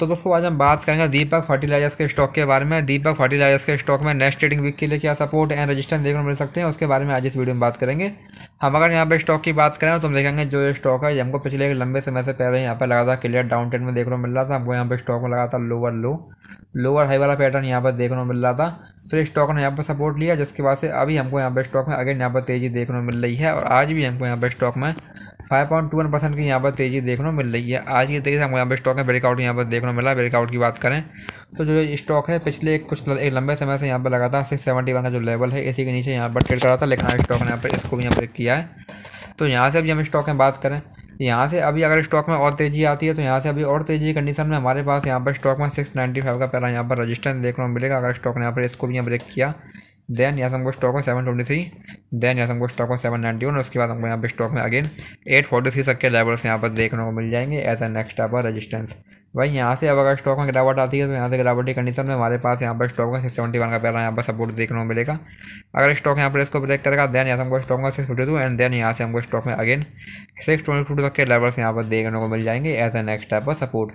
तो दोस्तों आज हम बात करेंगे दीपक फर्टिलाइजर्स के स्टॉक के बारे में दीपक फर्टिलाइजर्स के स्टॉक में नेक्स्ट ट्रेडिंग वीक के लिए क्या सपोर्ट एंड रजिस्टेंस देखने को मिल सकते हैं उसके बारे में आज इस वीडियो में बात करेंगे हम अगर यहाँ पर स्टॉक की बात करें तो हम देखेंगे जो ये स्टॉक है हमको पिछले एक लंबे समय से पहले यहाँ पर लगातार क्लियर डाउन ट्रेड में देखने को मिल रहा था हमको यहाँ पर स्टॉक में लगातार लोअर लो लोअर हाई वाला पैटर्न यहाँ पर देखने को मिल रहा था फिर स्टॉक ने यहाँ पर सपोर्ट लिया जिसके बाद से अभी हमको यहाँ पर स्टॉक में अगेन यहाँ पर तेज़ी देखने को मिल रही है और आज भी हमको यहाँ पर स्टॉक में five point two one percent की यहाँ पर तेज़ी देखने को मिल रही है आज की तेज़ी हमको यहाँ पर स्टॉक में ब्रेकआउट यहाँ पर देखने को मिला ब्रेकआउट की बात करें तो जो स्टॉक है पिछले कुछ एक लंबे समय से यहाँ पर लगा था सिक्स सेवेंटी वन का जो लेवल है इसी के नीचे यहाँ पर ट्रेड करा था लेकिन स्टॉक ने यहाँ पर इसको भी यहाँ ब्रेक किया है तो यहाँ से अभी हम स्टॉक में बात करें यहाँ से अभी अगर स्टॉक में और तेज़ी आती है तो यहाँ से अभी और तेज़ी कंडीशन में हमारे पास यहाँ पर स्टॉक में सिक्स नाइन्टी फाइव का पहला यहाँ पर रजिस्टेंस देखने को मिलेगा अगर स्टॉक ने यहाँ पर इसको भी यहाँ ब्रेक किया देन यहाँ से हमको स्टॉक में सेवन ट्वेंटी थ्री देन यहाँ से हमको स्टॉक में सेवन नाइन्टी वन उसके बाद हमको यहाँ पे स्टॉक में अगेन एट फोर्टी थ्री तक के लेवल्स यहाँ पर देखने को मिल जाएंगे एज ए नेक्स्ट आप रजिस्टेंस भाई यहाँ से अब अगर स्टॉक में गिरावट आती है तो यहाँ से गिरावट की कंडीशन में हमारे पास यहाँ पर स्टॉक में सिक्स सेवेंटी वन का पहला यहाँ पर सपोर्ट देखने को मिलेगा अगर स्टॉक यहाँ पर इसको ब्रेक करेगा देन यहाँ से हमको स्टॉक में six fifty two and then यहाँ से हमको स्टॉक में अगेन सिक्स ट्वेंटी टू तक के लेवल्स यहाँ पर देखने को मिल जाएंगे एज ए नेक्स्ट आप सपोर्ट